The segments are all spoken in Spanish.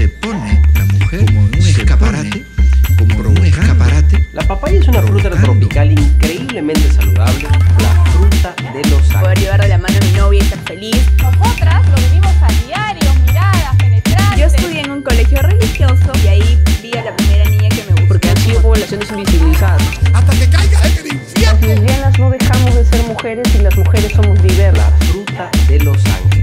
se pone la mujer como un escaparate, como un escaparate. La papaya es una fruta tropical increíblemente saludable, la fruta de los años. Poder llevar de la mano a mi novia y estar feliz. Nosotras lo vivimos a diario, miradas, penetrantes. Yo estudié en un colegio religioso y ahí vi a la primera niña que me gustó. Porque han sido poblaciones invisibilizadas. Hasta que caiga la el infierno. Las lesbianas no dejamos de ser mujeres y las mujeres somos diversas. La fruta de los años.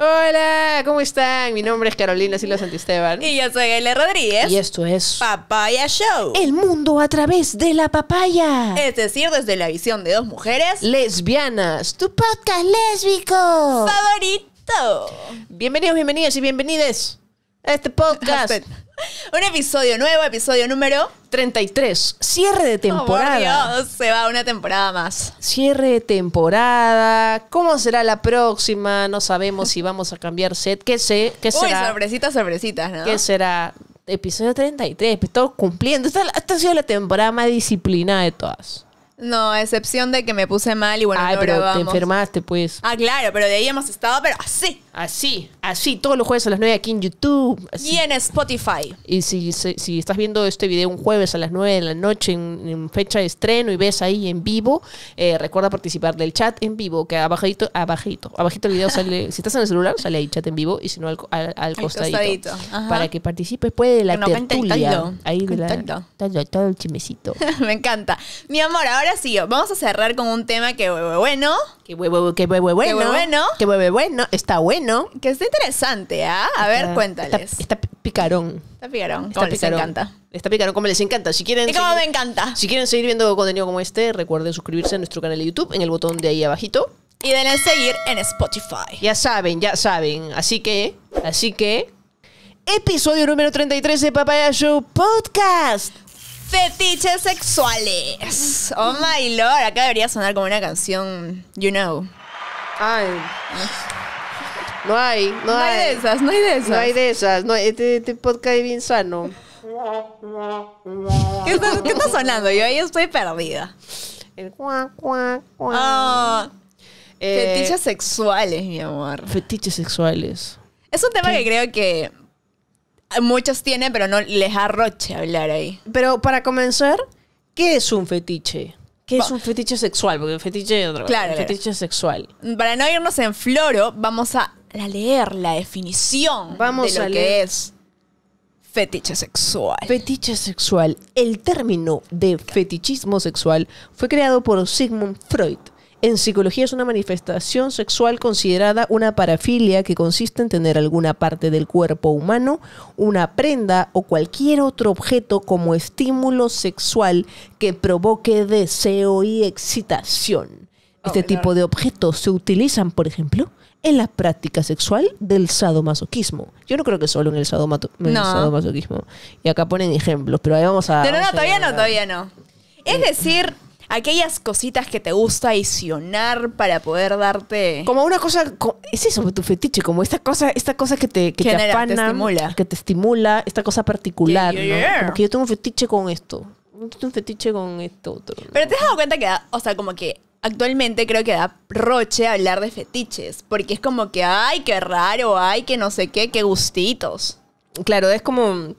Hola, ¿cómo están? Mi nombre es Carolina Silva Santisteban. Y yo soy Gaila Rodríguez. Y esto es Papaya Show. El mundo a través de la papaya. Es decir, desde la visión de dos mujeres lesbianas. Tu podcast lésbico favorito. Bienvenidos, bienvenidas y bienvenides a este podcast. Un episodio nuevo, episodio número 33. Cierre de oh, temporada. se va una temporada más. Cierre de temporada. ¿Cómo será la próxima? No sabemos si vamos a cambiar set. ¿Qué sé? ¿Qué será? Uy, sorpresitas, sorpresitas, ¿no? ¿Qué será? Episodio 33. todo cumpliendo. esta ha sido la temporada más disciplinada de todas. No, a excepción de que me puse mal y bueno, Ay, pero te enfermaste, pues. Ah, claro, pero de ahí hemos estado, pero así. Así, así, todos los jueves a las 9 aquí en YouTube. Y en Spotify. Y si, si, estás viendo este video un jueves a las 9 de la noche en, fecha de estreno y ves ahí en vivo, eh, recuerda participar del chat en vivo, que abajito, abajito, abajito el video sale, si estás en el celular, sale ahí chat en vivo y si no al, al, costadito. Para que participes, puede la no, tertulia. Ahí de todo el chimecito. me encanta. Mi amor, ahora vamos a cerrar con un tema que bueno. Que bueno. Que bueno. Que bueno. Está bueno. Que está interesante, ¿ah? A ver, cuéntales. Está, picarón. Está picarón. Está les encanta. Está picarón como les encanta. Si quieren y me encanta. Si quieren seguir viendo contenido como este, recuerden suscribirse a nuestro canal de YouTube en el botón de ahí abajito. Y denle seguir en Spotify. Ya saben, ya saben. Así que, así que... Episodio número 33 de Papaya Show Podcast. Fetiches sexuales. Oh my lord, acá debería sonar como una canción, you know. Ay. No hay, no, no hay. de esas, no hay de esas. No hay de esas. No, este, este, podcast es bien sano. ¿Qué está, sonando? Yo ahí estoy perdida. El cuac, cuac, cuá. Ah, eh, fetiches sexuales, mi amor. Fetiches sexuales. Es un tema que creo que muchas tienen, pero no les arroche hablar ahí. Pero para comenzar, ¿qué es un fetiche? ¿Qué es un fetiche sexual? Porque fetiche es otro. Claro. fetiche sexual. Para no irnos en floro, vamos a leer la definición vamos de lo a que es fetiche sexual. Fetiche sexual. El término de fetichismo sexual fue creado por Sigmund Freud en psicología es una manifestación sexual considerada una parafilia que consiste en tener alguna parte del cuerpo humano, una prenda o cualquier otro objeto como estímulo sexual que provoque deseo y excitación. Oh, este tipo de objetos se utilizan, por ejemplo, en la práctica sexual del sadomasoquismo. Yo no creo que solo en el, sadomasoquismo. Y acá ponen ejemplos, pero ahí vamos a... Pero no, todavía no, todavía no. Es decir, aquellas cositas que te gusta adicionar para poder darte. Como una cosa. Es eso, tu fetiche, como esta cosa, esta cosa que te, que te apana, estimula. que te estimula, esta cosa particular. ¿no? que yo tengo un fetiche con esto. Yo tengo un fetiche con esto otro. Pero te has dado cuenta que, o sea, como que actualmente creo que da roche hablar de fetiches. Porque es como que, ay, qué raro, ay, que no sé qué, qué gustitos. Claro, es como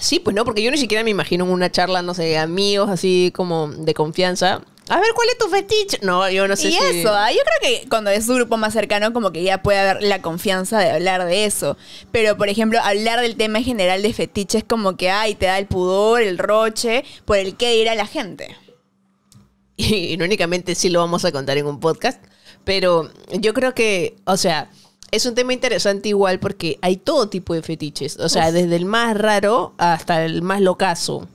Sí, pues no, porque yo ni siquiera me imagino una charla, no sé, amigos así como de confianza. A ver, ¿cuál es tu fetiche? No, yo no sé. Y eso, ah, yo creo que cuando es un grupo más cercano, como que ya puede haber la confianza de hablar de eso. Pero, por ejemplo, hablar del tema general de fetiches, como que, ay, te da el pudor, el roche, por el que ir a la gente. Y, únicamente sí lo vamos a contar en un podcast, pero yo creo que, o sea, es un tema interesante igual porque hay todo tipo de fetiches. O sea, desde el más raro hasta el más locazo.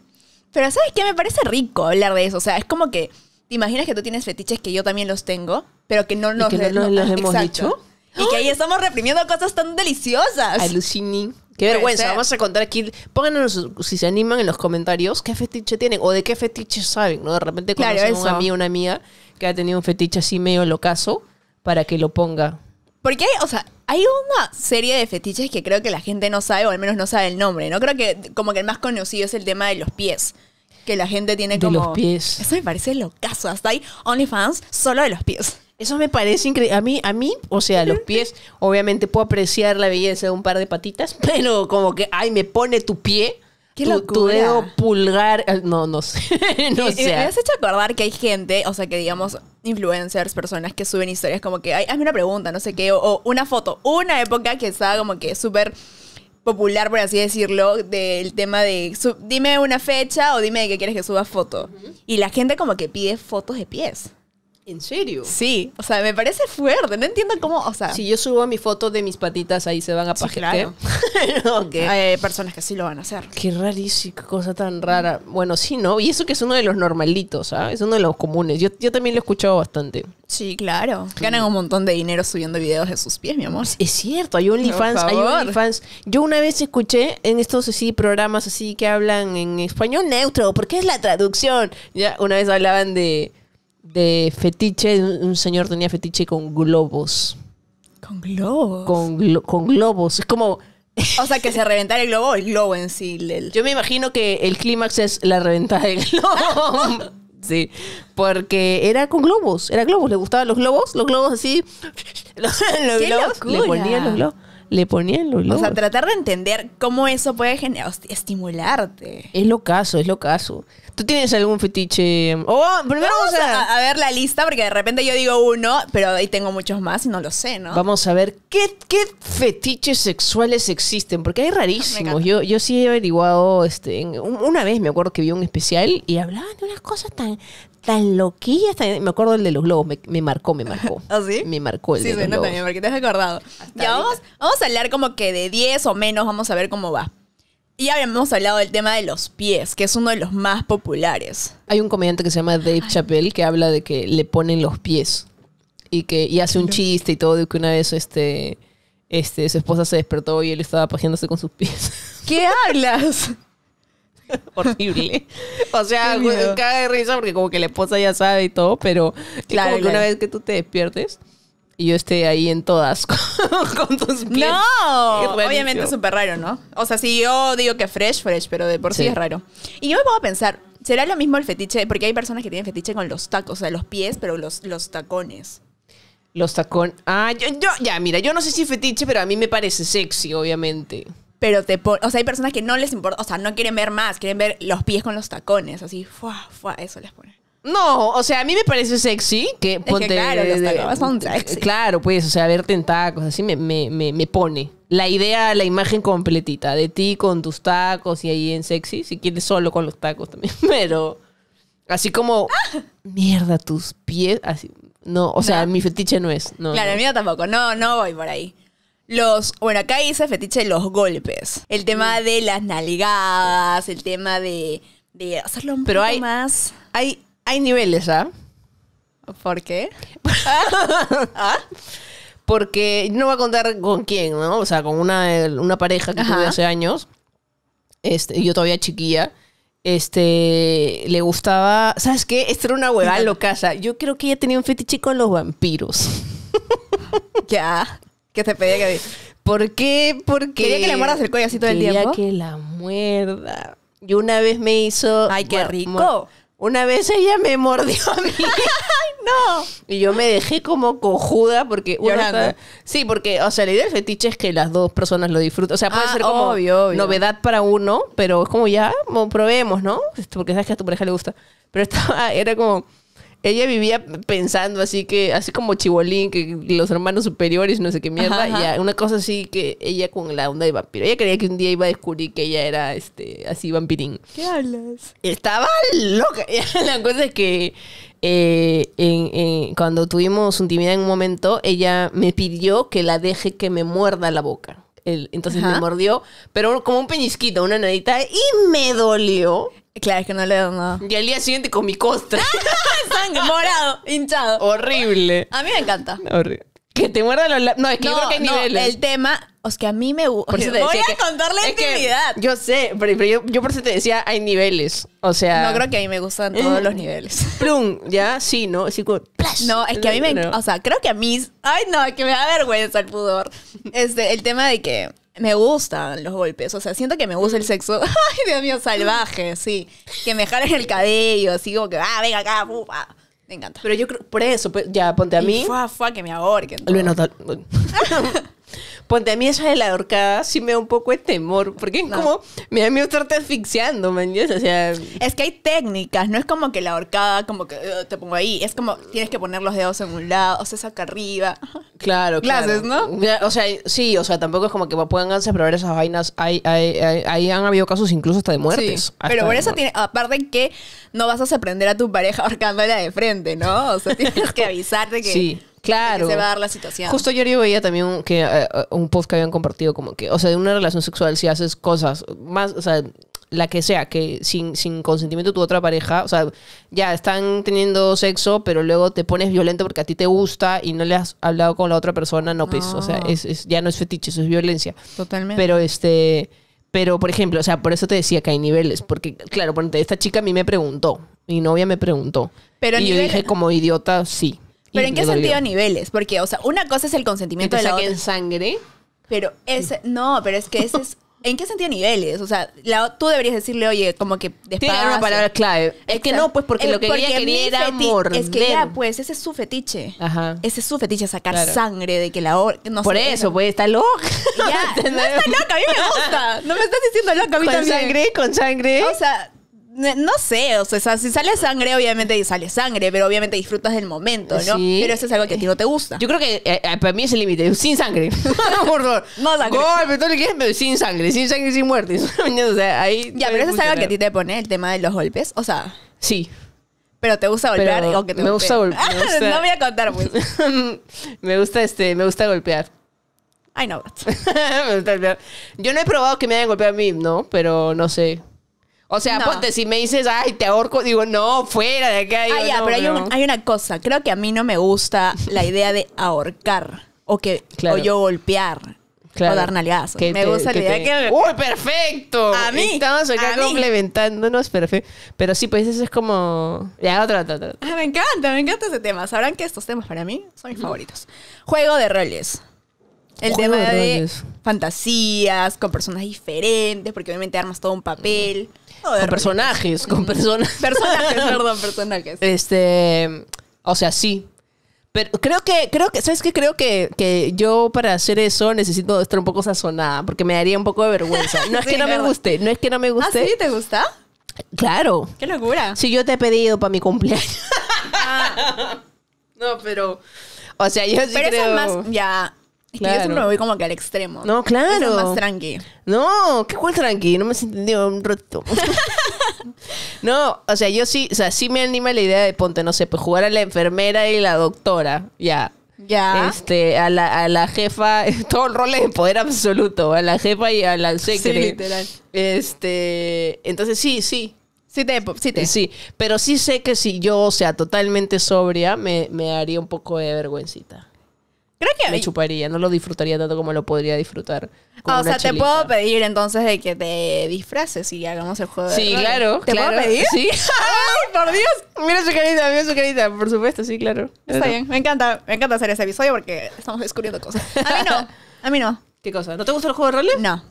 Pero ¿sabes qué? Me parece rico hablar de eso. O sea, es como que te imaginas que tú tienes fetiches que yo también los tengo, pero que no nos, los hemos dicho. Y que ahí estamos reprimiendo cosas tan deliciosas. Alucini. Qué vergüenza. Vamos a contar aquí. Pónganos si se animan en los comentarios qué fetiche tienen o de qué fetiche saben, ¿no? De repente conocen claro, a un amigo una amiga que ha tenido un fetiche así medio locazo para que lo ponga. Porque hay, o sea, hay una serie de fetiches que creo que la gente no sabe, o al menos no sabe el nombre, ¿no? Creo que como que el más conocido es el tema de los pies. Que la gente tiene como. De los pies. Eso me parece locazo. Hasta hay OnlyFans solo de los pies. Eso me parece increíble. A mí, a mí, o sea, los pies, obviamente puedo apreciar la belleza de un par de patitas, pero como que, ay, me pone tu pie. ¿Qué tu, dedo pulgar. Eh, no, no sé. Me has hecho acordar que hay gente, o sea, que digamos, influencers, personas que suben historias como que, ay, hazme una pregunta, no sé qué, o, una foto. Una época que estaba como que súper popular, por así decirlo, del tema de dime una fecha o dime de qué quieres que suba foto. Y la gente como que pide fotos de pies. ¿En serio? Sí, o sea, me parece fuerte. No entiendo cómo, o sea. Si yo subo mi foto de mis patitas, ahí se van a pajetear. claro. Hay personas que sí lo van a hacer. Qué rarísimo, cosa tan rara. Bueno, sí, ¿no? Y eso que es uno de los normalitos, ¿sabes? ¿ah? Es uno de los comunes. Yo, también lo he escuchado bastante. Sí, claro. Ganan un montón de dinero subiendo videos de sus pies, mi amor. Es cierto, hay OnlyFans, hay OnlyFans. Yo una vez escuché en estos así programas así que hablan en español neutro, porque es la traducción. Ya una vez hablaban de de fetiche, un señor tenía fetiche con globos. ¿Con globos? Con, globos. Es como... O sea, que se reventara el globo el globo en sí. Yo me imagino que el clímax es la reventada del globo. sí, porque era con globos, era globos, le gustaban los globos, los globos así, globos, le los globos le ponían los O sea, tratar de entender cómo eso puede generar, estimularte. Es lo caso, es lo caso. ¿Tú tienes algún fetiche? Oh, primero vamos, a... ver la lista porque de repente yo digo uno, pero ahí tengo muchos más y no lo sé, ¿no? Vamos a ver qué, fetiches sexuales existen, porque hay rarísimos. Yo, yo sí he averiguado, este, una vez me acuerdo que vi un especial y hablaban de unas cosas tan, tan loquilla. me acuerdo el de los globos, me, marcó, me marcó. ¿Ah, sí? Me marcó el de los globos. también, porque te has acordado. ya vamos, vamos, a hablar como que de 10 o menos, vamos a ver cómo va. Y habíamos hablado del tema de los pies, que es uno de los más populares. Hay un comediante que se llama Dave Chappelle que habla de que le ponen los pies y que hace un chiste y todo de que una vez este este su esposa se despertó y él estaba pajeándose con sus pies. ¿Qué hablas? horrible. O sea, caga de risa porque como que la esposa ya sabe y todo, pero claro, que una vez que tú te despiertes y yo esté ahí en todas con, con tus pies. No, obviamente es súper raro, ¿no? O sea, si yo digo que fresh, fresh, pero de por sí, es raro. Y yo me pongo a pensar, ¿será lo mismo el fetiche? Porque hay personas que tienen fetiche con los tacos, o sea, los pies, pero los, los tacones. Los tacones. Ah, yo, yo, ya, mira, yo no sé si fetiche, pero a mí me parece sexy, obviamente pero te o sea, hay personas que no les importa, o sea, no quieren ver más, quieren ver los pies con los tacones, así, fuá, fuá, eso les pone. No, o sea, a mí me parece sexy que Que claro, los tacones son sexy. Claro, pues, o sea, verte en tacos, así me, me, me, pone. La idea, la imagen completita de ti con tus tacos y ahí en sexy, si quieres solo con los tacos también, pero así como, mierda, tus pies, así. No, o sea, mi fetiche no es. No, claro, el mío tampoco, no, no voy por ahí. Los, bueno, acá dice fetiche los golpes. El tema mm. de las nalgadas, el tema de, hacerlo Pero hay, más. Hay, hay niveles, ¿ah? ¿Por qué? ¿Ah? Porque no va a contar con quién, ¿no? O sea, con una, pareja que tuve hace años. Este, yo todavía chiquilla este, le gustaba, ¿sabes qué? Esto era una huevada loca. Yo creo que ella tenía un fetiche con los vampiros. ya que te pedía que... ¿Por qué? Porque... Quería que le muerdas el cuello así todo el tiempo. Quería que la muerda. Y una vez me hizo... ¡Ay, qué rico! Una vez ella me mordió a mí. ¡Ay, no! Y yo me dejé como cojuda porque... Una sí, porque, o sea, la idea del fetiche es que las dos personas lo disfruten. O sea, puede ah, ser como novedad para uno, pero es como ya, probemos, ¿no? Este, porque sabes que a tu pareja le gusta. Pero estaba, era como ella vivía pensando así que, así como Chibolín, que los hermanos superiores, no sé qué mierda, una cosa así que ella con la onda de vampiro. Ella creía que un día iba a descubrir que ella era este así vampirín. ¿Qué hablas? Estaba loca. la cosa es que eh, cuando tuvimos intimidad en un momento, ella me pidió que la deje que me muerda la boca. entonces me mordió, pero como un peñisquito, una nadita, y me dolió. Claro, es que no le nada. Y al día siguiente con mi costra. Sangre, morado, hinchado. Horrible. A mí me encanta. Horrible. Que te muerda los labios. No, es que yo creo que hay niveles. El tema, o es que a mí me gusta. Voy a contar la intimidad. Yo sé, pero, yo, por eso te decía, hay niveles. O sea. No creo que a mí me gustan eh. todos los niveles. Plum, ya, sí, ¿no? sí, no, es que a mí me. O sea, creo que a mí. Ay, no, es que me da vergüenza el pudor. Este, el tema de que me gustan los golpes, o sea, siento que me gusta el mm. sexo, ay, Dios mío, salvaje, sí. Que me jalen el cabello, así como que, ah, venga acá, pupa. Me encanta. Pero yo creo, por eso, pues, ya ponte a mí. Fuah, fuah, que me ahorquen. Al menos Ponte a mí eso de la horcada sí me da un poco de temor, porque es como, me da miedo estarte asfixiando, man. O sea, es que hay técnicas, no es como que la horcada, como que te pongo ahí, es como tienes que poner los dedos en un lado, o sea, saca arriba. Claro, Clases, claro. ¿no? O sea, sí, o sea, tampoco es como que puedan probar esas vainas. Ahí hay, han habido casos incluso hasta de muertes. pero por eso tiene, aparte que no vas a sorprender a tu pareja ahorcándola de frente, ¿no? O sea, tienes que avisarte que... Sí. Claro. se va a dar la situación. Justo ayer yo veía también que eh, eh, un post que habían compartido como que, o sea, de una relación sexual si haces cosas más, o sea, la que sea, que sin, sin consentimiento tu otra pareja, o sea, ya están teniendo sexo, pero luego te pones violento porque a ti te gusta y no le has hablado con la otra persona, no, pues, o sea, es, ya no es fetiche, eso es violencia. Totalmente. Pero este, pero por ejemplo, o sea, por eso te decía que hay niveles, porque claro, esta chica a mí me preguntó, mi novia me preguntó. Pero y yo dije como idiota, sí. ¿Pero en qué sentido niveles? Porque, o sea, una cosa es el consentimiento de la saquen sangre. Pero ese, no, pero es que ese es... ¿En qué sentido niveles? O sea, tú deberías decirle, oye, como que despacio. una palabra clave. Es que no, pues porque eh, lo que ella quería era Es que ya, pues, ese es su fetiche. Ajá. Ese es su fetiche, sacar sangre de que la... No Por eso, pues, está loca. Ya, no está loca, a mí me gusta. No me estás diciendo loca, ¿Con sangre? ¿Con sangre? O sea, no sé, o sea, si sale sangre, obviamente sale sangre, pero obviamente disfrutas del momento, ¿no? Pero eso es algo que a ti no te gusta. Yo creo que eh, eh, para mí es el límite, sin sangre. Por favor. No Golpe, todo lo que pero sin sangre, sin sangre y sin muerte. o sea, ahí. Ya, pero eso es algo que a ti te pone el tema de los golpes, o sea. Sí. Pero te gusta golpear o que te me gusta golpear. no voy a contar, mucho pues. me gusta este, me gusta golpear. I know that. Yo no he probado que me hayan golpeado a mí, ¿no? Pero no sé. O sea, no. si me dices, ay, te ahorco, digo, no, fuera de acá. ah, pero hay, una cosa. Creo que a mí no me gusta la idea de ahorcar o que o yo golpear. O dar nalgazo. me gusta la idea que... ¡Uy, perfecto! A mí. Estamos acá complementándonos, perfecto. Pero sí, pues eso es como... Ya, otra, otra, ah, me encanta, me encanta ese tema. Sabrán que estos temas para mí son mis favoritos. Juego de roles. El tema de, fantasías, con personas diferentes, porque obviamente armas todo un papel con personajes, con mm. personas. Personajes, perdón, personajes. Este, o sea, sí. Pero creo que, creo que, ¿sabes qué? Creo que, que yo para hacer eso necesito estar un poco sazonada, porque me daría un poco de vergüenza. No es que no me guste, no es que no me guste. ¿Ah, sí? ¿Te gusta? Claro. ¡Qué locura! Si yo te he pedido para mi cumpleaños. Ah. no, pero... O sea, yo sí pero más, ya y yo siempre me voy como que al extremo. No, claro. Eso es más tranqui. No, ¿qué cual tranqui? No me has entendido un rato. no, o sea, yo sí, o sea, sí me anima la idea de ponte, no sé, pues jugar a la enfermera y la doctora. Ya. Ya. Este, a la, a la jefa, todo el rol de poder absoluto, a la jefa y al la Sí, literal. Este, entonces sí, sí. Sí te, sí te. Sí, pero sí sé que si yo, o sea, totalmente sobria, me, me haría un poco de vergüencita. Me chuparía, no lo disfrutaría tanto como lo podría disfrutar. Ah, o sea, te puedo pedir entonces de que te disfraces y hagamos el juego. Sí, claro. ¿Te puedo pedir? Sí. ¡Ay, por Dios! Mira su carita, mira su carita, por supuesto, sí, claro. Está bien, me encanta, me encanta hacer ese episodio porque estamos descubriendo cosas. A mí no, a mí no. ¿Qué cosa? ¿No te gusta el juego de rol? No.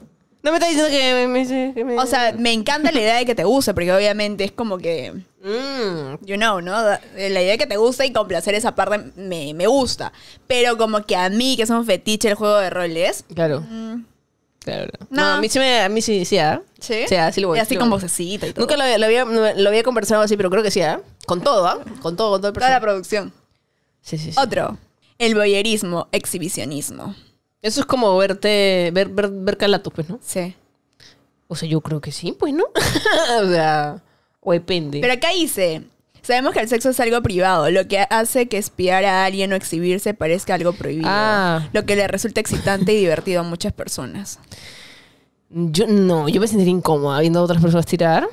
No me estás diciendo que que me... O sea, me encanta la idea de que te use, porque obviamente es como que Mmm, you know, ¿no? La idea de que te gusta y complacer esa parte me, gusta. Pero como que a mí, que es un fetiche el juego de roles. Claro. Mm. claro. No. a mí sí, me, a mí sí, sí, ¿ah? ¿Sí? así ah, lo voy. así con vocecita y todo. Nunca lo había, lo, había, conversado así, pero creo que sí, ¿eh? Con todo, ¿ah? Con todo, con todo el Toda la producción. Sí, sí, sí. Otro. El boyerismo, exhibicionismo. Eso es como verte, ver, ver, ver calato, pues, ¿no? Sí. O sea, yo creo que sí, pues, ¿no? o sea... O depende. Pero acá dice, Sabemos que el sexo es algo privado, lo que hace que espiar a alguien o exhibirse parezca algo prohibido, ah. lo que le resulta excitante y divertido a muchas personas. Yo no, yo me sentiría incómoda viendo a otras personas tirar.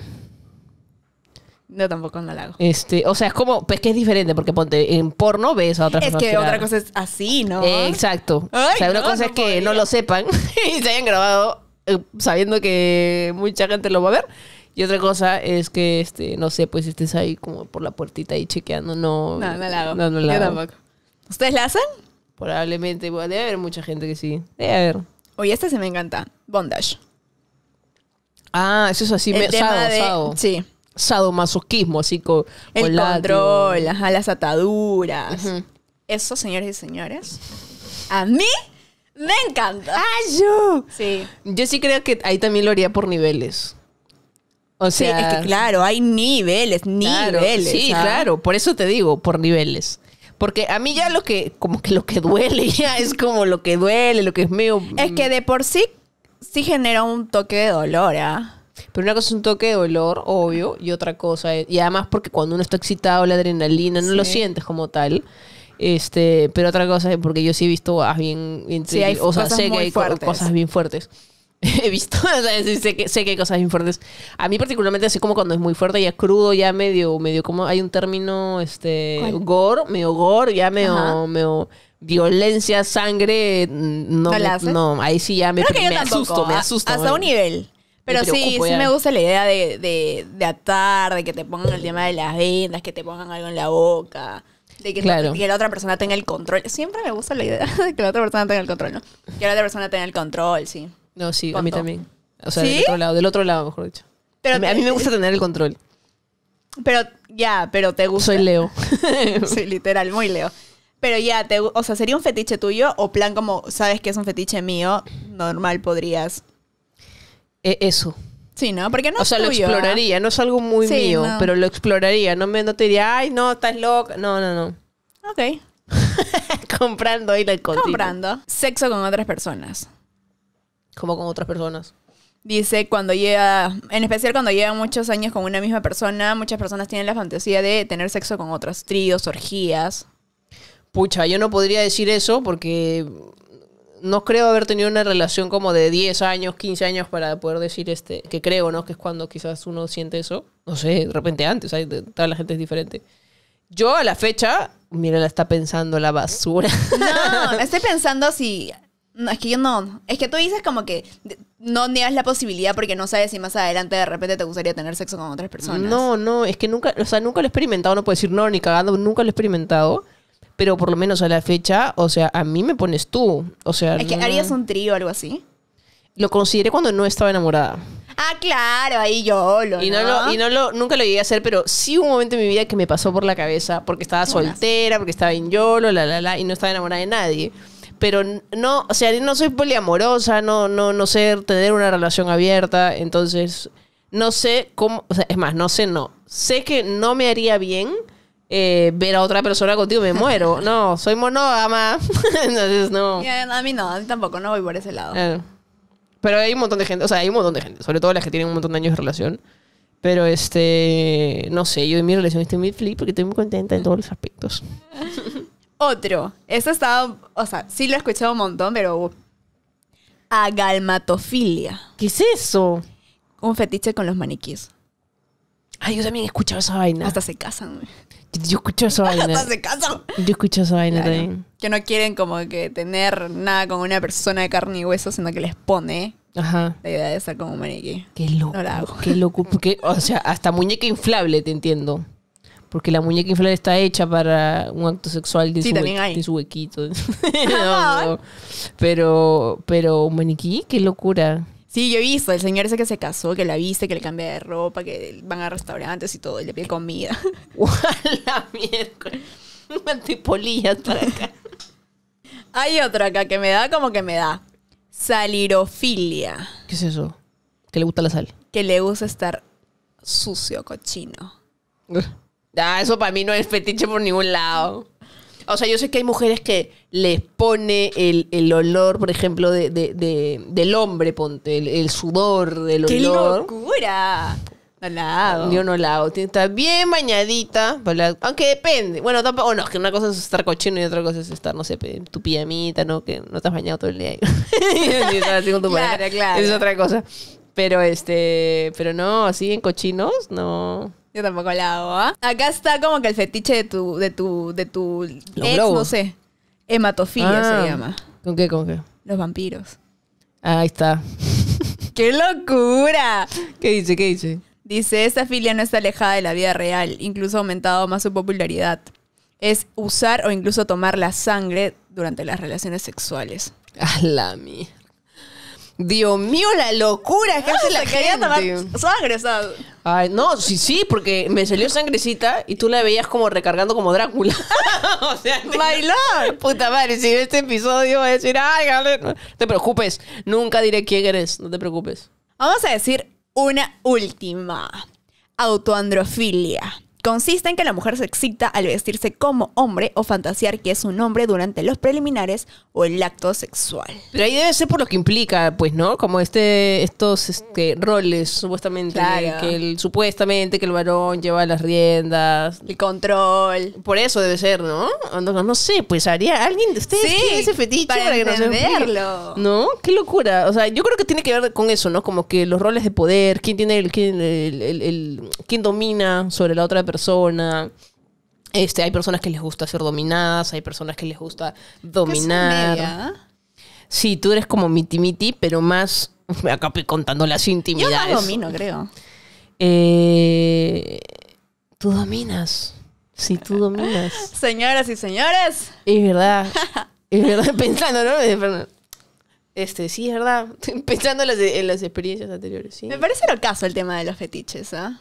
No, tampoco no lo hago. Este, o sea, es como, pues que es diferente, porque ponte, en porno ves a otras personas. Es que otra cosa es así, ¿no? exacto. o sea, una cosa es que no lo sepan y se hayan grabado eh, sabiendo que mucha gente lo va a ver. Y otra cosa es que, este, no sé, pues estés ahí como por la puertita ahí chequeando, no. No, no la hago. No, no la hago. ¿Ustedes la hacen? Probablemente. Bueno, debe haber mucha gente que sí. Debe haber. Oye, esta se me encanta. Bondage. Ah, eso es así. sado, de, sado. Sí. así con, el control, ajá, las ataduras. Eso, señores y señores, a mí me encanta. Sí. Yo sí creo que ahí también lo haría por niveles. O sea, sí, es que claro, hay niveles, niveles. sí, claro, por eso te digo, por niveles. Porque a mí ya lo que, como que lo que duele ya es como lo que duele, lo que es mío. Es que mm. de por sí, sí genera un toque de dolor, ¿ah? Pero una cosa es un toque de dolor, obvio, y otra cosa es, y además porque cuando uno está excitado, la adrenalina, no lo sientes como tal. Este, pero otra cosa es porque yo sí he visto bien, o sea, hay cosas bien fuertes. he visto, sé, que, sé hay cosas infuertes. A mí particularmente así como cuando es muy fuerte, ya crudo, ya medio, medio como hay un término, este, gore, medio gore, ya medio, medio violencia, sangre, mm, no, no, ahí sí ya me, asusto, me asusto. hasta un nivel. Pero sí, sí me gusta la idea de, atar, de que te pongan el tema de las vendas, que te pongan algo en la boca, de que, que la otra persona tenga el control. Siempre me gusta la idea de que la otra persona tenga el control, ¿no? Que la otra persona tenga el control, sí. No, sí, a mí también. O sea, del otro lado, del otro lado, mejor dicho. Pero a, mí, me gusta tener el control. Pero ya, pero te gusta. Soy Leo. Soy literal, muy Leo. Pero ya, te, o sea, ¿sería un fetiche tuyo o plan como, sabes que es un fetiche mío, normal podrías? E-, eso. Sí, ¿no? Porque no O sea, lo ¿ah? exploraría, no es algo muy mío, pero lo exploraría. No, me, no te diría, ay, no, estás loca. No, no, no. Ok. Comprando y la Comprando. Sexo con otras personas como con otras personas. Dice, cuando llega, en especial cuando llegan muchos años con una misma persona, muchas personas tienen la fantasía de tener sexo con otras, tríos, orgías. Pucha, yo no podría decir eso porque no creo haber tenido una relación como de 10 años, 15 años para poder decir este, que creo, ¿no? Que es cuando quizás uno siente eso. No sé, de repente antes, toda la gente es diferente. Yo a la fecha, mira, la está pensando la basura. No, estoy pensando si no, es que yo no. Es que tú dices como que no niegas la posibilidad porque no sabes si más adelante de repente te gustaría tener sexo con otras personas. No, no, es que nunca, o sea, nunca lo he experimentado, no puedo decir no, ni cagando, nunca lo he experimentado. Pero por lo menos a la fecha, o sea, a mí me pones tú. O sea. Es harías un trío o algo así. Lo consideré cuando no estaba enamorada. Ah, claro, ahí yo Y no, Lo, y no lo, nunca lo llegué a hacer, pero sí hubo un momento en mi vida que me pasó por la cabeza porque estaba soltera, porque estaba en YOLO, la, la, la, y no estaba enamorada de nadie pero no, o sea, no soy poliamorosa, no, no, no sé tener una relación abierta, entonces no sé cómo, o sea, es más, no sé, no. Sé que no me haría bien eh, ver a otra persona contigo, me muero. No, soy monógama. Entonces, no. a mí no, a mí tampoco, no voy por ese lado. Eh, pero hay un montón de gente, o sea, hay un montón de gente, sobre todo las que tienen un montón de años de relación. Pero este, no sé, yo en mi relación estoy muy feliz porque estoy muy contenta en todos los aspectos. Otro. Eso estaba, o sea, sí lo he escuchado un montón, pero... Uh, agalmatofilia. ¿Qué es eso? Un fetiche con los maniquíes. Ay, yo también he escuchado esa vaina. Hasta se casan, güey. Yo escucho esa vaina. Hasta se casan. Yo escucho esa vaina también. Que no quieren como que tener nada con una persona de carne y hueso, sino que les pone la idea de ser como un maniquí. Qué loco. Qué loco. o sea, hasta muñeca inflable te entiendo. Porque la muñeca inflable está hecha para un acto sexual de, su, su, huequito. Ah. Pero, pero un maniquí, qué locura. Sí, yo he visto, el señor ese que se casó, que la viste, que le cambia de ropa, que van a restaurantes y todo, y le pide comida. la mierda! Un para acá. Hay otro acá que me da como que me da. Salirofilia. ¿Qué es eso? Que le gusta la sal. Que le gusta estar sucio, cochino. Ah, eso para mí no es fetiche por ningún lado. O sea, yo sé que hay mujeres que les pone el, olor, por ejemplo, de, del hombre, ponte, el, sudor del olor. ¡Qué locura! No la hago. Yo no bien bañadita. Aunque depende. Bueno, tampoco. no, es que una cosa es estar cochino y otra cosa es estar, no sé, tu pijamita, ¿no? Que no te has bañado todo el día. ahí. claro, claro. Es otra cosa. Pero este. Pero no, así en cochinos, no. Yo tampoco la hago, ¿ah? Acá está como que el fetiche de tu, de tu, de tu ex, no sé. Hematofilia ah. se llama. ¿Con qué? ¿Con qué? Los vampiros. Ah, ahí está. ¡Qué locura! ¿Qué dice? ¿Qué dice? Dice, esta filia no está alejada de la vida real, incluso ha aumentado más su popularidad. Es usar o incluso tomar la sangre durante las relaciones sexuales. A la mía. Dios mío, la locura que hace la gente. sangre, agresado? Ay, no, sí, sí, porque me salió sangrecita y tú la veías como recargando como Drácula. o sea, Puta madre, si en este episodio voy a decir, ay, te preocupes, nunca diré quién eres, no te preocupes. Vamos a decir una última. Autoandrofilia. Consiste en que la mujer se excita al vestirse como hombre o fantasear que es un hombre durante los preliminares o el acto sexual. Pero ahí debe ser por lo que implica, pues, ¿no? Como este, estos este, roles, supuestamente, claro. que el, supuestamente que el varón lleva las riendas. El control. Por eso debe ser, ¿no? No, no sé, pues haría alguien de ustedes sí, ese fetiche para, entenderlo. no, qué locura. O sea, yo creo que tiene que ver con eso, ¿no? Como que los roles de poder, quién tiene el, quién, el, el, quién domina sobre la otra persona. Este, hay personas que les gusta ser dominadas, hay personas que les gusta dominar. ¿Qué Sí, tú eres como miti miti, pero más me acá contando las intimidades. Yo no domino, creo. Eh, tú dominas. Sí, tú dominas. Señoras y señores. Es verdad. Es verdad, pensando, ¿no? Este, sí, es verdad. Pensando en las, experiencias anteriores. Sí. Me parece lo caso el tema de los fetiches, ¿ah?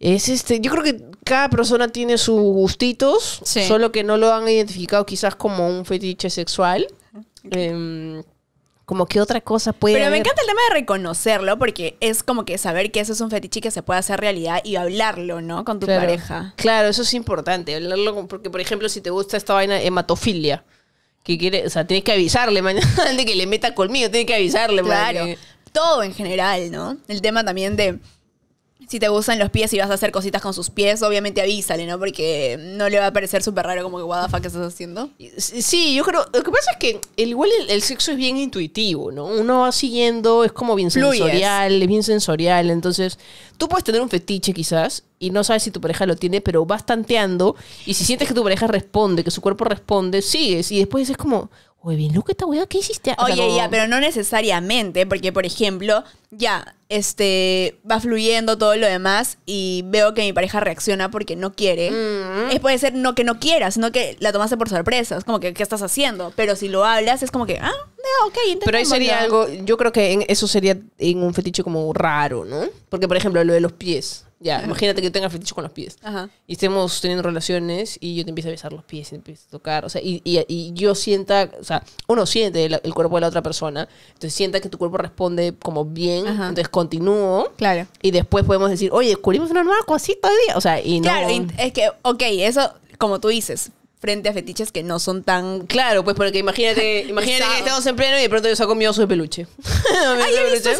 Es este, yo creo que cada persona tiene sus gustitos, solo que no lo han identificado quizás como un fetiche sexual. Em, como que otra cosa puede. Pero me encanta el tema de reconocerlo, porque es como que saber que eso es un fetiche que se puede hacer realidad y hablarlo, ¿no? Con tu pareja. Claro, eso es importante, hablarlo, porque por ejemplo, si te gusta esta vaina hematofilia, que quiere, o sea, tienes que avisarle mañana de que le meta conmigo, tienes que avisarle, claro. Todo en general, ¿no? El tema también de si te gustan los pies y vas a hacer cositas con sus pies, obviamente avísale, ¿no? Porque no le va a parecer súper raro como que, what que estás haciendo? Sí, yo creo, lo que pasa es que el, igual el, sexo es bien intuitivo, ¿no? Uno va siguiendo, es como bien sensorial, es bien sensorial, entonces tú puedes tener un fetiche quizás y no sabes si tu pareja lo tiene, pero vas tanteando y si sientes que tu pareja responde, que su cuerpo responde, sigues y después es como, Uy, bien que esta weá, ¿qué hiciste? Oye, ya, pero no necesariamente, porque por ejemplo, ya, este, va fluyendo todo lo demás y veo que mi pareja reacciona porque no quiere. Mm. es, puede ser no que no quiera, sino que la tomaste por sorpresa, es como que, ¿qué estás haciendo? Pero si lo hablas, es como que, ah, no, Pero ahí sería algo, yo creo que eso sería en un fetiche como raro, ¿no? Porque por ejemplo, lo de los pies. Ya, imagínate que yo tenga fetiche con los pies. Ajá. Y estemos teniendo relaciones y yo te empiezo a besar los pies, y te empiezo a tocar. O sea, y, y, y yo sienta, o sea, uno siente el, cuerpo de la otra persona. Entonces sienta que tu cuerpo responde como bien. Entonces continúo. Claro. Y después podemos decir, oye, descubrimos una nueva cosita hoy día. O sea, y no. Claro, es que, ok, eso, como tú dices, frente a fetiches que no son tan. Claro, pues porque imagínate, imagínate que estamos en pleno y de pronto yo saco mi oso de peluche. ¿Ah,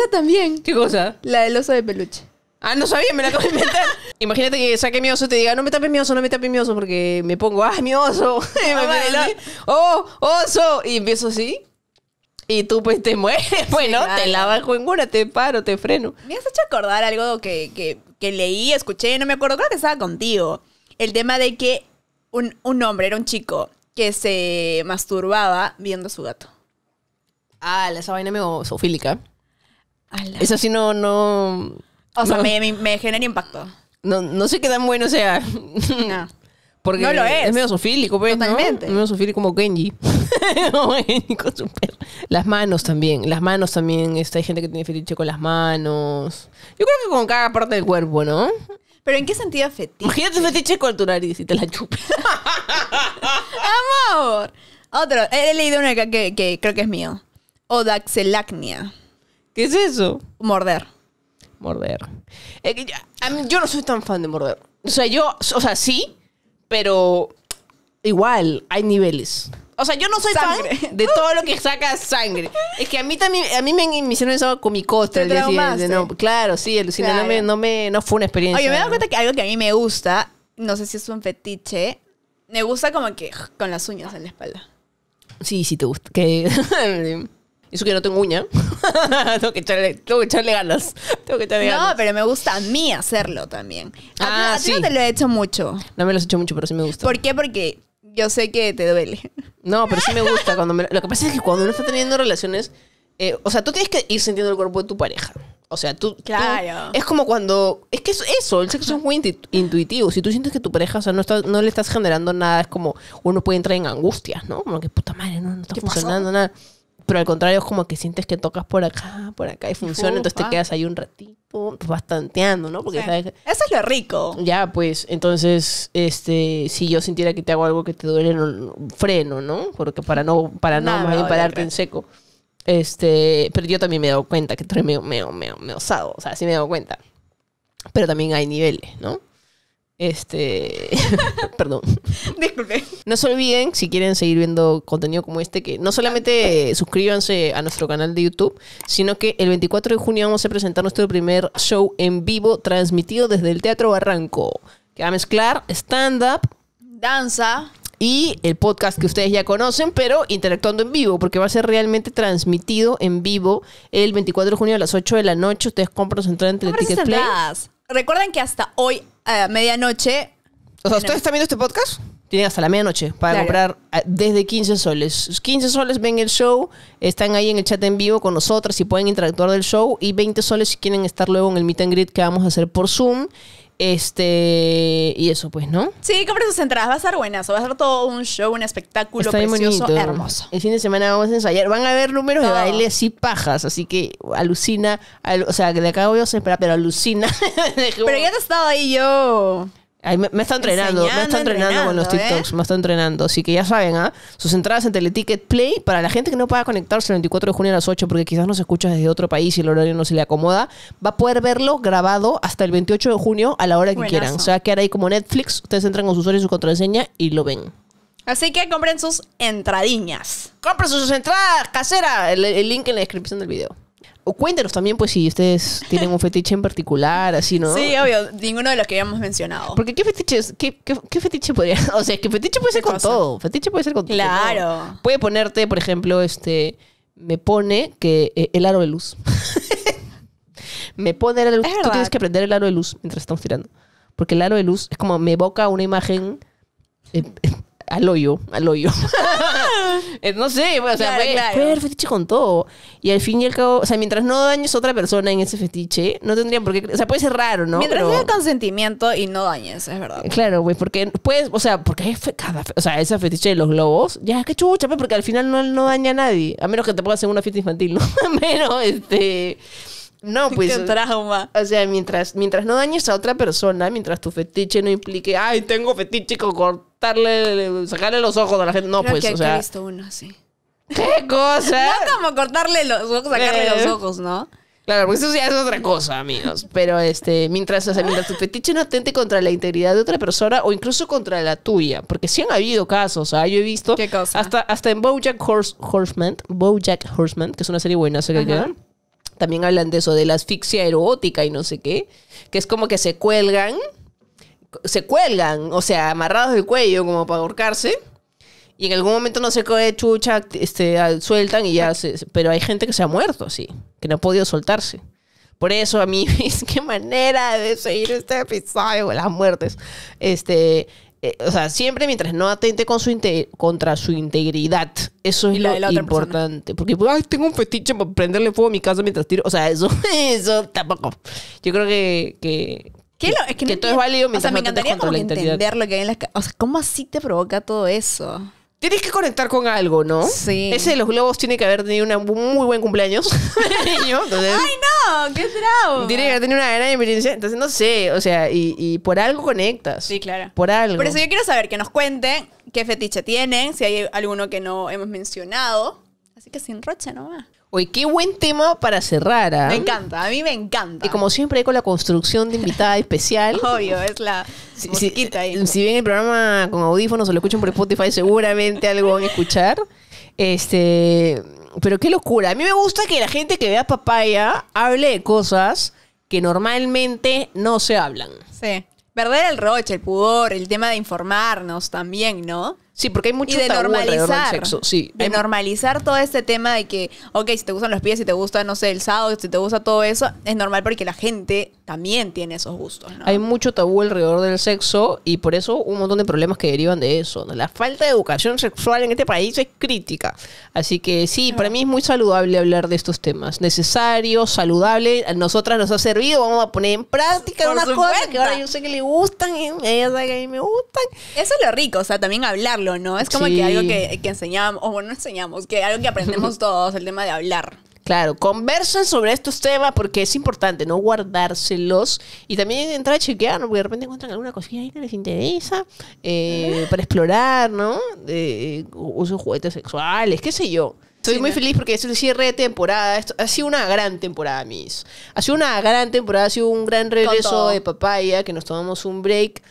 también. ¿Qué cosa? La del oso de peluche. Ah, no sabía, me la acabo de Imagínate que saque mi oso y te diga, no me tapes mi oso, no me tapes mi oso, porque me pongo, ah, mi oso. Y oh, oso. Y empiezo así. Y tú pues te mueres, bueno, pues, te la bajo en una, te paro, te freno. Me has hecho acordar algo que, leí, escuché, no me acuerdo, creo que estaba contigo. El tema de que un, hombre, era un chico, que se masturbaba viendo a su gato. Ah, esa vaina me zoofílica. Eso sí no, no, o sea, me, me, genera impacto. No, no sé qué tan bueno sea. No. lo es. Es medio sofílico, pero pues, Totalmente. ¿no? Es medio sofílico como Kenji. Las manos también. Las manos también. hay gente que tiene fetiche con las manos. Yo creo que con cada parte del cuerpo, ¿no? ¿Pero en qué sentido fetiche? Imagínate fetiche con tu nariz y te la chupes. ¡Amor! Otro. He leído uno que, que creo que es mío. Odaxelacnia. ¿Qué es eso? Morder. Morder. yo, no soy tan fan de morder. O sea, yo, o sea, sí, pero igual hay niveles. O sea, yo no soy fan de todo lo que saca sangre. Es que a mí también, a mí me, hicieron eso con mi costra el claro, sí, el Claro. no, me, no, fue una experiencia. Oye, me he dado cuenta que algo que a mí me gusta, no sé si es un fetiche, me gusta como que con las uñas en la espalda. Sí, sí te gusta. Que... Eso que no tengo uña. tengo, que echarle, tengo, echarle, ganas. no, pero me gusta a mí hacerlo también. A, ah, no te lo he hecho mucho. No me lo he hecho mucho, pero sí me gusta. ¿Por qué? Porque yo sé que te duele. No, pero sí me gusta. cuando me, Lo que pasa es que cuando uno está teniendo relaciones... Eh, o sea, tú tienes que ir sintiendo el cuerpo de tu pareja. O sea, tú... Claro. es como cuando... Es que eso, el sexo es muy intuitivo. Si tú sientes que tu pareja, o sea, no, no le estás generando nada, es como uno puede entrar en angustia ¿no? Como que puta madre, no, no está funcionando nada. Pero al contrario, es como que sientes que tocas por acá, por acá y funciona, entonces te quedas ahí un ratito, pues ¿no? Porque Eso es lo rico. Ya, pues, entonces, este, si yo sintiera que te hago algo que te duele, un freno, ¿no? Porque para no, para no, más pararte en seco. Este, pero yo también me he dado cuenta que estoy medio, medio, osado, o sea, sí me he dado cuenta. Pero también hay niveles, ¿no? Este. Perdón. Disculpe. No se olviden, si quieren seguir viendo contenido como este, que no solamente suscríbanse a nuestro canal de YouTube, sino que el 24 de junio vamos a presentar nuestro primer show en vivo transmitido desde el Teatro Barranco, que va a mezclar stand-up, danza y el podcast que ustedes ya conocen, pero interactuando en vivo, porque va a ser realmente transmitido en vivo el 24 de junio a las 8 de la noche. Ustedes compran su entrada en Ticket Play. Recuerden que hasta hoy a medianoche. O sea, ¿ustedes están viendo este podcast? Tienen hasta la medianoche para comprar eh, desde 15 soles. 15 soles ven el show, están ahí en el chat en vivo con nosotras y pueden interactuar del show. Y 20 soles si quieren estar luego en el meet and greet que vamos a hacer por Zoom. Este, y eso pues, ¿no? Sí, compre sus entradas, va a ser buenas va a ser todo un show, un espectáculo precioso, hermoso. El fin de semana vamos a ensayar, van a ver números de bailes y pajas, así que alucina, o sea, que de acá voy a esperar, pero alucina. pero ya te he estado ahí yo me, está entrenando, me está entrenando, con los ¿eh? TikToks, me está entrenando. Así que ya saben, ¿ah? Sus entradas en Teleticket Play para la gente que no pueda conectarse el 24 de junio a las 8 porque quizás no se escucha desde otro país y el horario no se le acomoda, va a poder verlo grabado hasta el 28 de junio a la hora que quieran. O sea, que ahora ahí como Netflix, ustedes entran con su usuario y su contraseña y lo ven. Así que compren sus entradiñas. Compren sus entradas caseras. el link en la descripción del video. O cuéntenos también, pues, si ustedes tienen un fetiche en particular, así, ¿no? Sí, obvio, ninguno de los que habíamos mencionado. Porque ¿qué fetiches? ¿Qué, qué, fetiche podría...? O sea, que fetiche puede ser con todo. Fetiche puede ser con todo. Claro. Puede ponerte, por ejemplo, este... Me pone que eh, el aro de luz. me pone el aro de luz. Tú tienes que aprender el aro de luz mientras estamos tirando. Porque el aro de luz es como me evoca una imagen... Eh, al hoyo, al hoyo. Eh, no sé, o sea, puede fue, fetiche con todo. Y al fin y al cabo, o sea, mientras no dañes a otra persona en ese fetiche, no tendrían por qué. O sea, puede ser raro, ¿no? Mientras Pero... consentimiento y no dañes, es verdad. Claro, güey, porque puedes, o sea, porque cada. O sea, esa fetiche de los globos, ya, qué chucha, pues, porque al final no, no daña a nadie. A menos que te pongas en una fiesta infantil, ¿no? menos, este. No, pues. Qué eh, trauma. O sea, mientras, mientras no dañes a otra persona, mientras tu fetiche no implique, ay, tengo fetiche con cortarle, sacarle los ojos a la gente. No, pues, que o sea. he visto uno así. ¿Qué cosa? no como cortarle los ojos, sacarle los eh. ojos, ¿no? Claro, pues eso ya es otra cosa, amigos. Pero este, mientras, o sea, mientras tu fetiche no atente contra la integridad de otra persona o incluso contra la tuya, porque sí han habido casos, ¿ah? yo he visto ¿Qué cosa? hasta hasta en BoJack Horseman, BoJack Horseman, que es una serie buena, qué que también hablan de eso, de la asfixia erótica y no sé qué, que es como que se cuelgan, se cuelgan, o sea, amarrados del cuello como para ahorcarse. Y en algún momento no sé qué chucha este, sueltan y ya se, Pero hay gente que se ha muerto así, que no ha podido soltarse. Por eso a mí, qué manera de seguir este episodio, las muertes. Este, eh, o sea, siempre mientras no atente con su contra su integridad. Eso es lo importante. Porque, pues, ay, tengo un fetiche para prenderle fuego a mi casa mientras tiro. O sea, eso, eso tampoco. Yo creo que. que, es que, todo es válido mientras O sea, me encantaría entender lo que hay en las... O sea, ¿cómo así te provoca todo eso? Tienes que conectar con algo, ¿no? Sí. Ese de los globos tiene que haber tenido un muy buen cumpleaños. ¡Ay, no! ¡Qué bravo! Tiene que haber tenido una gran experiencia. Entonces, no sé, o sea, y, y, por algo conectas. Sí, claro. Por algo. Por eso yo quiero saber que nos cuenten qué fetiche tienen, si hay alguno que no hemos mencionado. Así que sin rocha nomás. Oye, qué buen tema para cerrar. ¿ah? Me encanta, a mí me encanta. Y como siempre, con la construcción de invitada especial. Obvio, es la si, si, ven el programa con audífonos o lo escuchan por Spotify, seguramente algo van a escuchar. Este, pero qué locura. A mí me gusta que la gente que vea papaya hable de cosas que normalmente no se hablan. Sí. Perder el roche, el pudor, el tema de informarnos también, ¿no? Sí, porque hay mucho y de tabú normalizar, del sexo. Sí, de normalizar todo este tema de que, ok, si te gustan los pies, si te gusta, no sé, el sábado, si te gusta todo eso, es normal porque la gente también tiene esos gustos. Hay mucho tabú alrededor del sexo y por eso un montón de problemas que derivan de eso. La falta de educación sexual en este país es crítica. Así que sí, para mí es muy saludable hablar de estos temas. Necesario, saludable, a nosotras nos ha servido, vamos a poner en práctica unas cosas que ahora yo sé que le gustan, y ¿eh? ella sabe que a mí me gustan. Eso es lo rico, o sea, también hablarlo ¿no? Es como que algo que, enseñamos, o bueno, enseñamos, que algo que aprendemos todos, el tema de hablar. Claro, conversen sobre estos temas porque es importante no guardárselos y también entrar a chequear, porque de repente encuentran alguna cosilla ahí que les interesa eh, para explorar, ¿no? Eh, uso juguetes sexuales, qué sé yo. Estoy muy feliz porque es el cierre de temporada. ha sido una gran temporada, mis. Ha sido una gran temporada, ha sido un gran regreso de papaya, que nos tomamos un break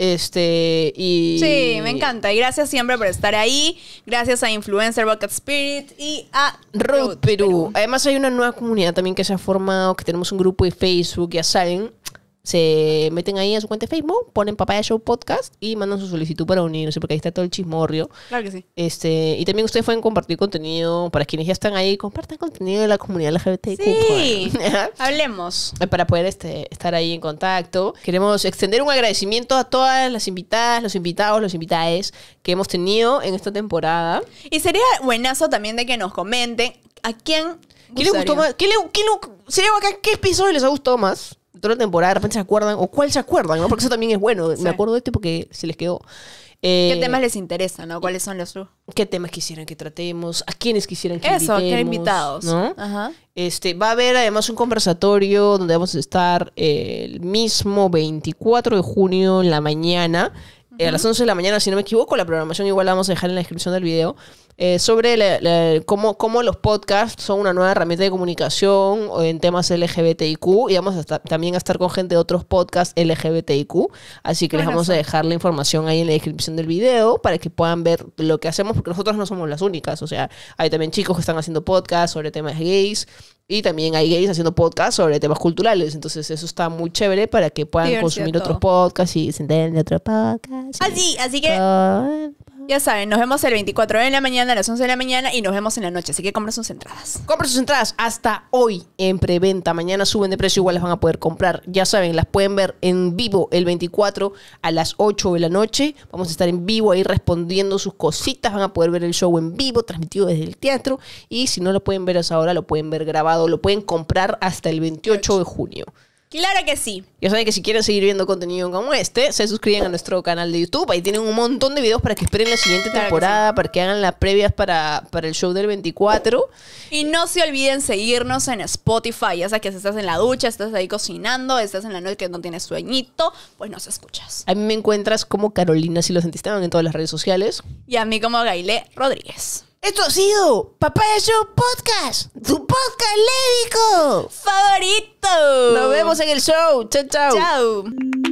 este, y... Sí, me encanta. Y gracias siempre por estar ahí. Gracias a Influencer Bucket Spirit y a Root Perú. Perú. Además hay una nueva comunidad también que se ha formado, que tenemos un grupo de Facebook, ya saben se meten ahí a su cuenta de Facebook, ponen Papaya Show Podcast y mandan su solicitud para unirse, porque ahí está todo el chismorrio. Claro que sí. Este, y también ustedes pueden compartir contenido, para quienes ya están ahí, compartan contenido de la comunidad LGBT Sí, hablemos. Para poder este, estar ahí en contacto. Queremos extender un agradecimiento a todas las invitadas, los invitados, los invitados que hemos tenido en esta temporada. Y sería buenazo también de que nos comenten a quién... ¿Qué les gustó más? qué ¿Qué episodio les ha gustado más? toda temporada de repente se acuerdan, o cuál se acuerdan, ¿no? Porque eso también es bueno. Me acuerdo de este porque se les quedó. ¿Qué eh, temas les interesan, no? ¿Cuáles son los ¿Qué temas quisieran que tratemos? ¿A quiénes quisieran que Eso, invitemos? Eso, invitados. ¿no? Ajá. Este, va a haber además un conversatorio donde vamos a estar el mismo 24 de junio en la mañana. Eh, a las 11 de la mañana, si no me equivoco, la programación igual la vamos a dejar en la descripción del video. Eh, sobre cómo, cómo, los podcasts son una nueva herramienta de comunicación en temas LGBTIQ y vamos a también a estar con gente de otros podcasts LGBTIQ. Así que les vamos a dejar la información ahí en la descripción del video para que puedan ver lo que hacemos, porque nosotros no somos las únicas. O sea, hay también chicos que están haciendo podcasts sobre temas gays y también hay gays haciendo podcasts sobre temas culturales. Entonces, eso está muy chévere para que puedan consumir otros podcasts y se enteren de otros podcasts. Así, ah, así que. Ya saben, nos vemos el 24 de la mañana, a las 11 de la mañana y nos vemos en la noche. Así que compren sus entradas. Compren sus entradas hasta hoy en preventa. Mañana suben de precio, igual las van a poder comprar. Ya saben, las pueden ver en vivo el 24 a las 8 de la noche. Vamos a estar en vivo ahí respondiendo sus cositas. Van a poder ver el show en vivo, transmitido desde el teatro. Y si no lo pueden ver hasta ahora, lo pueden ver grabado. Lo pueden comprar hasta el 28 de junio. Claro que sí. Ya saben que si quieren seguir viendo contenido como este, se suscriben a nuestro canal de YouTube. Ahí tienen un montón de videos para que esperen la siguiente temporada, para que hagan las previas para, el show del 24. Y no se olviden seguirnos en Spotify. Ya sabes que si estás en la ducha, estás ahí cocinando, estás en la noche que no tienes sueñito, pues nos escuchas. A mí me encuentras como Carolina si lo sentiste en todas las redes sociales. Y a mí como Gaile Rodríguez. Esto ha sido Papaya Show Podcast, tu podcast lédico favorito. Nos vemos en el show. Chao, chao. Chao.